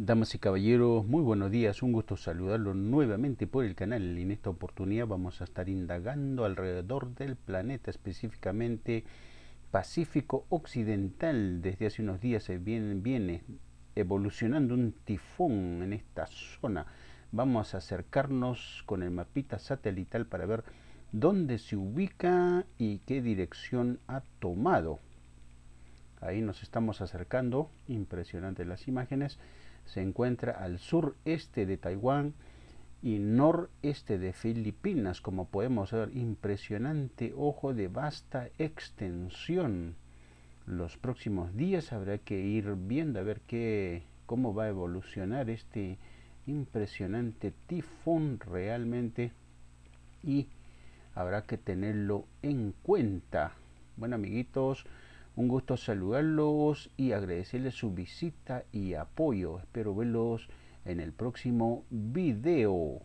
Damas y caballeros, muy buenos días, un gusto saludarlos nuevamente por el canal. En esta oportunidad vamos a estar indagando alrededor del planeta, específicamente Pacífico Occidental. Desde hace unos días se viene, viene evolucionando un tifón en esta zona. Vamos a acercarnos con el mapita satelital para ver dónde se ubica y qué dirección ha tomado ahí nos estamos acercando, impresionante las imágenes, se encuentra al sureste de Taiwán y noreste de Filipinas, como podemos ver, impresionante ojo de vasta extensión. Los próximos días habrá que ir viendo a ver qué, cómo va a evolucionar este impresionante tifón realmente y habrá que tenerlo en cuenta. Bueno amiguitos, un gusto saludarlos y agradecerles su visita y apoyo. Espero verlos en el próximo video.